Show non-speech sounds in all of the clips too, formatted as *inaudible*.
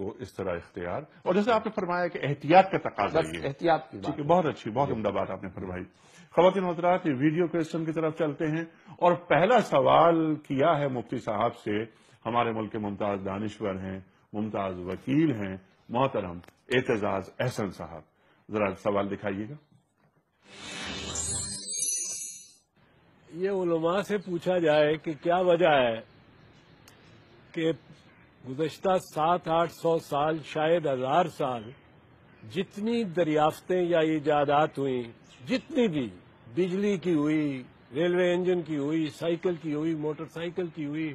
को इस तरह इख्तियार और जैसे आपने फरमाया कि एहतियात का तकाजा ये एहतियात की ठीक है बहुत अच्छी बहुत उमदा बात आपने फरमाई खवतिन हजरात वीडियो क्वेश्चन की तरफ चलते हैं और पहला सवाल किया है मुफ्ती साहब से हमारे मुल्क के मुमताज दानश्वर हैं मुमताज वकील हैं मोहतरम एतजाज एहसन साहब जरा सवाल दिखाइएगा ये उलमा से पूछा जाए कि क्या वजह है कि गुजशत सात आठ सौ साल शायद हजार साल जितनी दरियाफ्तें या ईजादात हुई जितनी भी बिजली की हुई रेलवे इंजन की हुई साइकिल की हुई मोटरसाइकिल की हुई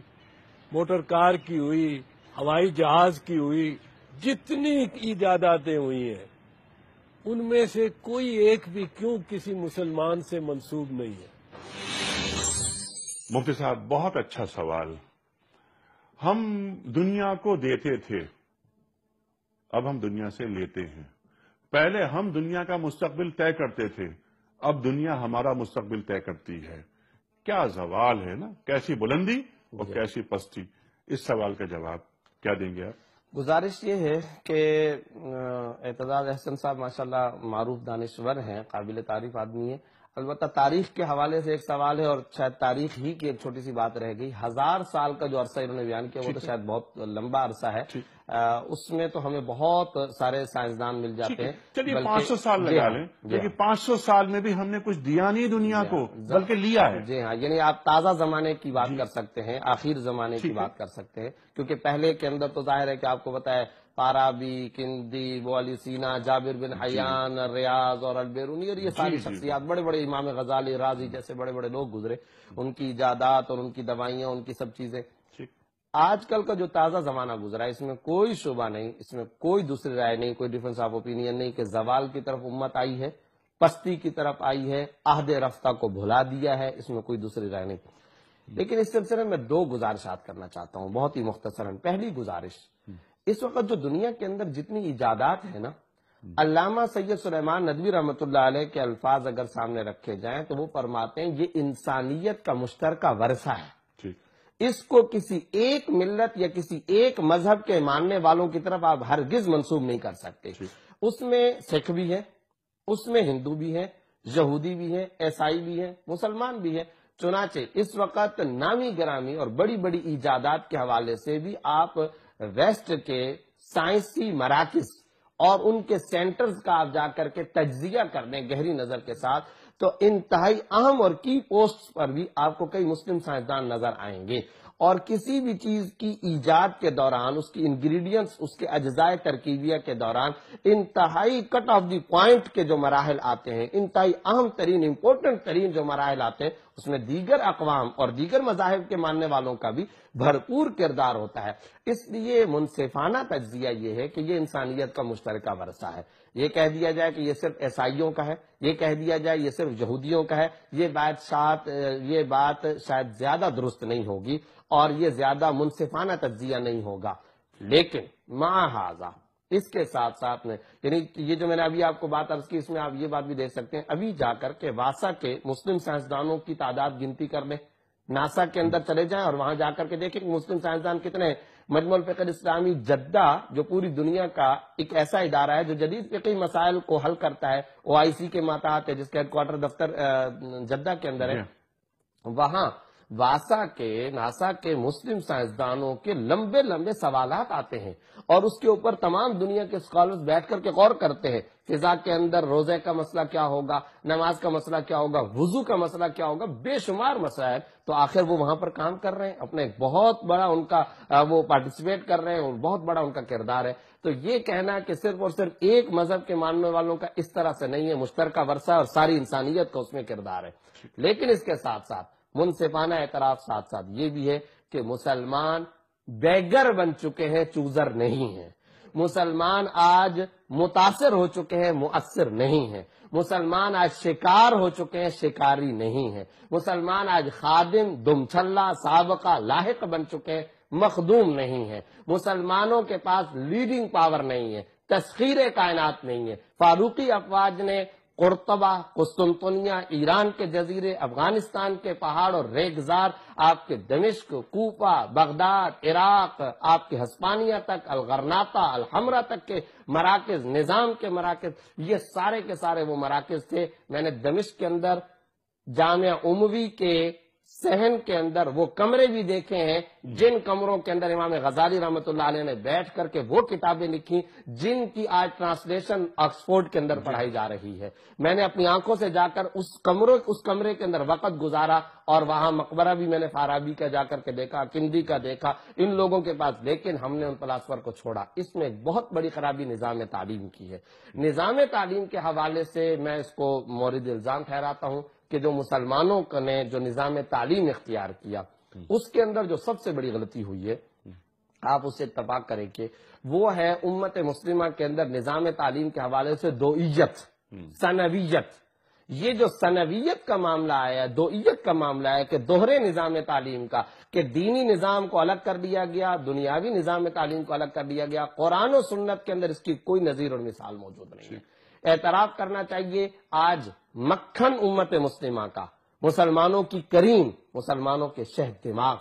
मोटर कार की हुई हवाई जहाज की हुई जितनी ईजादातें हुई हैं उनमें से कोई एक भी क्यों किसी मुसलमान से मंसूब नहीं है मुफ्ती साहब बहुत अच्छा सवाल हम दुनिया को देते थे अब हम दुनिया से लेते हैं पहले हम दुनिया का मुस्तबिल तय करते थे अब दुनिया हमारा मुस्तबिल तय करती है क्या सवाल है ना कैसी बुलंदी और कैसी पस्ती इस सवाल का जवाब क्या देंगे आप गुजारिश ये है कि एतजाज अहसन साहब माशाल्लाह मारूफ दानश्वर हैं काबिल तारीफ आदमी है अलबत्त तारीख के हवाले से एक सवाल है और शायद तारीख ही की एक छोटी सी बात रह गई हजार साल का जो अरसा इन्होंने बयान किया वो तो शायद बहुत लंबा अरसा है उसमें तो हमें बहुत सारे साइंसदान मिल जाते हैं चलिए पांच सौ साल लगा हाँ, लें क्योंकि हाँ। पांच सौ साल में भी हमने कुछ दिया नहीं दुनिया को हाँ। बल्कि लिया है जी हाँ यानी आप ताजा जमाने की बात कर सकते हैं आखिर जमाने की बात कर सकते हैं क्योंकि पहले के अंदर तो जाहिर है कि आपको बताया पाराबी किंदी वाली सीना जाबिर बिन हयान रियाज और अलबेरूनी और ये सारी शख्सियात बड़े बड़े इमाम गजाली राजी जैसे बड़े बड़े लोग गुजरे उनकी इजादात और उनकी दवाइयाँ उनकी सब चीजें आजकल का जो ताज़ा जमाना गुजरा है इसमें कोई शुबा नहीं इसमें कोई दूसरी राय नहीं कोई डिफरेंस ऑफ ओपिनियन नहीं कि जवाल की तरफ उम्मत आई है पस्ती की तरफ आई है आहद रफ्ता को भुला दिया है इसमें कोई दूसरी राय नहीं लेकिन इस सिलसिले में दो गुजारिशात करना चाहता हूँ बहुत ही मुख्तसरन पहली गुजारिश हम्म। इस वक्त जो दुनिया के अंदर जितनी इजादात है ना अलामा सैयद सुलेमान नदवी रहमत के अल्फाज अगर सामने रखे जाए तो वो फरमाते हैं ये इंसानियत का मुश्तर वरसा है इसको किसी एक मिल्लत या किसी एक मजहब के मानने वालों की तरफ आप हरगिज मंसूब नहीं कर सकते उसमें सिख भी है उसमें हिंदू भी है यहूदी भी है ईसाई भी है मुसलमान भी है चुनाचे इस वक्त नामी ग्रामी और बड़ी बड़ी इजादात के हवाले से भी आप वेस्ट के साइंसी मराकज और उनके सेंटर्स का आप जा करके तजिया कर दें गहरी नजर के साथ तो इंतहाई अहम और की पोस्ट पर भी आपको कई मुस्लिम साइंसदान नजर आएंगे और किसी भी चीज की ईजाद के दौरान उसकी इंग्रेडिएंट्स उसके अज्जाय तरकीबिया के दौरान इंतहाई कट ऑफ दी पॉइंट के जो मराहल आते हैं इंतहाई अहम तरीन इम्पोर्टेंट तरीन जो मराहल आते हैं उसमें दीगर अकवाम और दीगर मजाहब के मानने वालों का भी भरपूर किरदार होता है इसलिए मुनसिफाना तजिया ये है कि ये इंसानियत का मुश्तर वरसा है ये कह दिया जाए कि ये सिर्फ ईसाइयों का है ये कह दिया जाए ये सिर्फ यहूदियों का है ये बात साथ ये बात शायद ज्यादा दुरुस्त नहीं होगी और ये ज्यादा मुनसिफाना तजिया नहीं होगा लेकिन माहाजा इसके साथ साथ में यानी ये जो मैंने अभी आपको बात अर्ज की इसमें आप ये बात भी देख सकते हैं अभी जाकर के वासा के मुस्लिम साइंसदानों की तादाद गिनती कर लें नासा के अंदर चले जाएं और वहां जाकर के देखें मुस्लिम साइंसदान कितने हैं फ़िक्र इस्लामी जद्दा जो पूरी दुनिया का एक ऐसा इदारा है जो जदीद फ़िकी मसाइल को हल करता है ओ आई सी के मातात है जिसका हेडक्वार्टर दफ्तर जद्दा के अंदर है वहां वासा के नासा के मुस्लिम साइंसदानों के लंबे लंबे सवाल आते हैं और उसके ऊपर तमाम दुनिया के स्कॉलर्स बैठ करके गौर करते हैं फिजा के अंदर रोजे का मसला क्या होगा नमाज का मसला क्या होगा वजू का मसला क्या होगा बेशुमार है तो आखिर वो वहां पर काम कर रहे हैं अपने बहुत बड़ा उनका वो पार्टिसिपेट कर रहे हैं और बहुत बड़ा उनका किरदार है तो ये कहना कि सिर्फ और सिर्फ एक मजहब के मानने वालों का इस तरह से नहीं है मुश्तरका वर्षा और सारी इंसानियत का उसमें किरदार है लेकिन इसके साथ साथ मुनसिफाना एतराफ साथ साथ ये भी है कि मुसलमान बेगर बन चुके हैं चूजर नहीं है मुसलमान आज मुतासर हो चुके हैं मुअसर नहीं है मुसलमान आज शिकार हो चुके हैं शिकारी नहीं है मुसलमान आज खादिम दुमछल्ला सबका लाक बन चुके हैं मखदूम नहीं है मुसलमानों के पास लीडिंग पावर नहीं है तस्खीर कायनात नहीं है फारूकी अफवाज ने कुर्तबा कुस्तुलतुनिया ईरान के जजीरे अफगानिस्तान के पहाड़ और रेगजार आपके दमिश्क कूपा बगदाद इराक आपके हस्पानिया तक अलगरनाता अलहमरा तक के मराकज निज़ाम के मराकज ये सारे के सारे वो मराकज थे मैंने दमिश्क के अंदर जाम उमवी के सहन के अंदर वो कमरे भी देखे हैं जिन कमरों के अंदर इमाम गजाली रमत ने बैठ करके वो किताबें लिखी जिनकी आज ट्रांसलेशन ऑक्सफोर्ड के अंदर पढ़ाई जा रही है मैंने अपनी आंखों से जाकर उस कमरों उस कमरे के अंदर वक्त गुजारा और वहां मकबरा भी मैंने फाराबी का जाकर के देखा किंदी का देखा इन लोगों के पास लेकिन हमने उन पलास्वर को छोड़ा इसमें एक बहुत बड़ी खराबी निज़ाम तालीम की है निज़ाम तालीम के हवाले से मैं इसको मोरद इल्जाम ठहराता हूँ कि जो मुसलमानों ने जो निज़ाम तालीम इख्तियार किया उसके अंदर जो सबसे बड़ी गलती हुई है आप उससे तबाह करें कि वो है उम्मत मुस्लिमा के अंदर निज़ाम तालीम के हवाले से दोइयत सनवियत ये जो सनवियत का मामला आया दोइयत का मामला है कि दोहरे निज़ाम तालीम का कि दीनी निज़ाम को अलग कर दिया गया दुनियावी निज़ाम तालीम को अलग कर दिया गया कुरान और सुन्नत के अंदर इसकी कोई नज़ीर और मिसाल मौजूद नहीं है एतराफ करना चाहिए आज मक्खन उम्मत मुस्लिमा का मुसलमानों की करीम मुसलमानों के शह दिमाग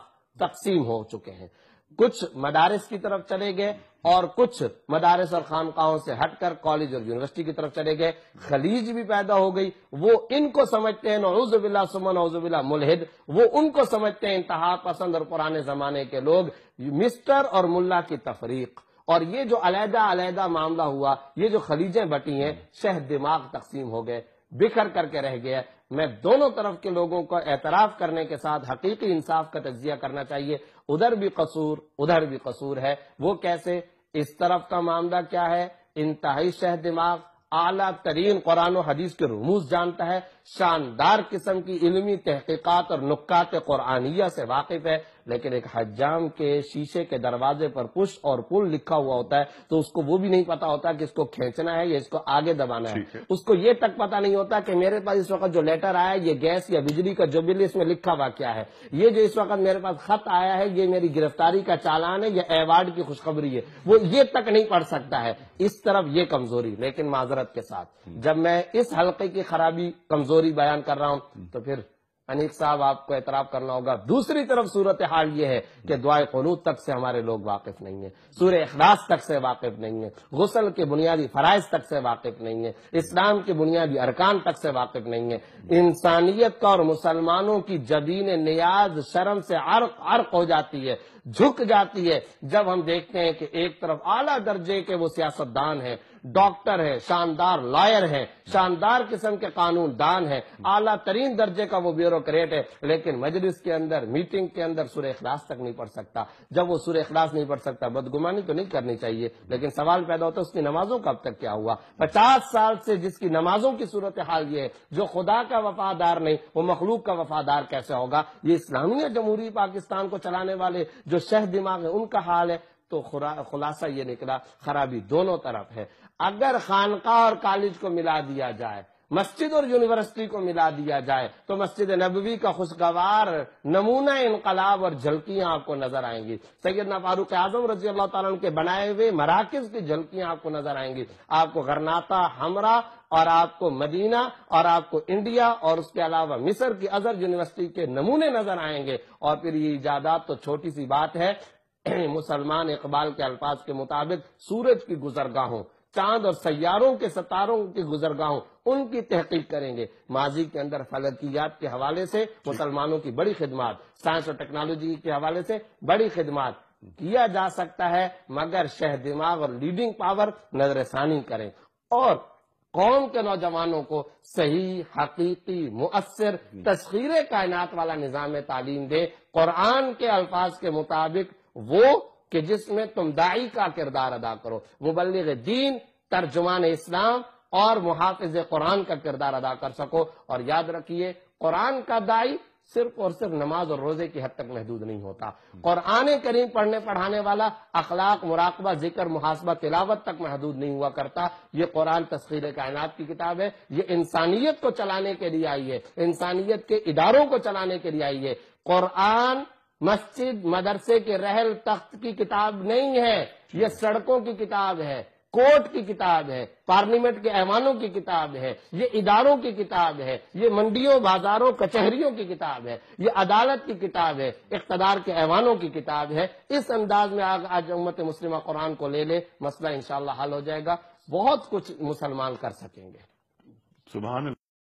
तकसीम हो चुके हैं कुछ मदारस की तरफ चले गए और कुछ मदारस और खानकाहों से हटकर कॉलेज और यूनिवर्सिटी की तरफ चले गए खलीज भी पैदा हो गई वो इनको समझते हैं नौजुबिल्ला सुमन नौजुबिल्ला मुलहिद वो उनको समझते हैं इंतहा पसंद और पुराने जमाने के लोग मिस्टर और मुल्ला की तफरीक और ये जो अलहदा अलहदा मामला हुआ ये जो खलीजें बटी हैं शह दिमाग तकसीम हो गए बिखर करके रह गया मैं दोनों तरफ के लोगों को एतराफ करने के साथ हकीकी इंसाफ का तजिया करना चाहिए उधर भी कसूर उधर भी कसूर है वो कैसे इस तरफ का मामला क्या है इंतहाई शह दिमाग आला तरीन कुरान हदीस के रमूज जानता है शानदार किस्म की इलमी तहकीकत और नुक्कात कुरानिया से वाकिफ है लेकिन एक हजाम के शीशे के दरवाजे पर पुश और पुल लिखा हुआ होता है तो उसको वो भी नहीं पता होता कि इसको खींचना है या इसको आगे दबाना है।, है उसको ये तक पता नहीं होता कि मेरे पास इस वक्त जो लेटर आया है ये गैस या बिजली का जो बिल इसमें लिखा हुआ क्या है ये जो इस वक्त मेरे पास खत आया है ये मेरी गिरफ्तारी का चालान है या अवार्ड की खुशखबरी है वो ये तक नहीं पढ़ सकता है इस तरफ ये कमजोरी लेकिन माजरत के साथ जब मैं इस हल्के की खराबी कमजोरी बयान कर रहा हूं तो फिर अनिक साहब आपको एतराब करना होगा दूसरी तरफ सूरत हाल यह है कि दुआ कनूत तक से हमारे लोग वाकिफ नहीं है सूर्य अखलास तक से वाकिफ नहीं है गुसल के बुनियादी फ़राइज तक से वाकिफ नहीं है इस्लाम के बुनियादी अरकान तक से वाकिफ नहीं है इंसानियत का और मुसलमानों की जबीन न्याज शर्म से अर्क अर्क हो जाती है झुक जाती है जब हम देखते हैं कि एक तरफ आला दर्जे के वो सियासतदान है डॉक्टर है शानदार लॉयर है शानदार किस्म के कानून दान है आला तरीन दर्जे का वो ब्यूरोक्रेट है लेकिन मजलिस के अंदर मीटिंग के अंदर सुर अखलास तक नहीं पढ़ सकता जब वो सुर अखलास नहीं पढ़ सकता बदगुमानी तो नहीं करनी चाहिए लेकिन सवाल पैदा होता है उसकी नमाजों का अब तक क्या हुआ पचास साल से जिसकी नमाजों की सूरत हाल ये है जो खुदा का वफादार नहीं वो मखलूक का वफादार कैसे होगा ये इस्लामिया जमहूरी पाकिस्तान को चलाने वाले जो सह दिमाग है उनका हाल है तो खुलासा ये निकला खराबी दोनों तरफ है अगर खानका और कॉलेज को मिला दिया जाए मस्जिद और यूनिवर्सिटी को मिला दिया जाए तो मस्जिद नबी का खुशगवार नमूना इनकलाब और झलकियां आपको नजर आएंगी न फारूक आजम रजी अल्लाह तला के बनाए हुए मराकज की झलकियां आपको नजर आएंगी आपको गरनाता हमरा और आपको मदीना और आपको इंडिया और उसके अलावा मिसर की अजहर यूनिवर्सिटी के नमूने नजर आएंगे और फिर ये इजादात तो छोटी सी बात है *clears throat* मुसलमान इकबाल के अल्फाज के मुताबिक सूरज की गुजरगाहों चांद और सैारों के सतारों के गुजरगाहों उनकी तहकीक करेंगे माजी के अंदर फलकियात के हवाले से मुसलमानों की बड़ी खिदमत साइंस और टेक्नोलॉजी के हवाले से बड़ी खिदमत किया जा सकता है मगर शह दिमाग और लीडिंग पावर नजर करें और कौम के नौजवानों को सही हकी मुसर तस्खीर कायनात वाला निज़ाम तालीम दे कुरान के अल्फाज के मुताबिक वो कि जिसमें तुम दाई का किरदार अदा करो वो दीन तर्जुमान इस्लाम और मुहाफिज कुरान का किरदार अदा कर सको और याद रखिए कुरान का दाई सिर्फ और सिर्फ नमाज और रोजे की हद तक महदूद नहीं होता कुरान करीम पढ़ने पढ़ाने वाला अखलाक मुराकबा जिक्र मुहासबा तिलावत तक महदूद नहीं हुआ करता ये कुरान तस्खीर कायनात की किताब है ये इंसानियत को चलाने के लिए आई है इंसानियत के इदारों को चलाने के लिए आई है कुरान मस्जिद मदरसे के रहल तख्त की किताब नहीं है ये सड़कों की किताब है कोर्ट की किताब है पार्लियामेंट के ऐवानों की किताब है ये इदारों की किताब है ये मंडियों बाजारों कचहरियों की किताब है ये अदालत की किताब है इकतदार के ऐवानों की किताब है इस अंदाज में आज आज उम्मत मुस्लिम कुरान को ले ले मसला इंशाला हल हो जाएगा बहुत कुछ मुसलमान कर सकेंगे सुबह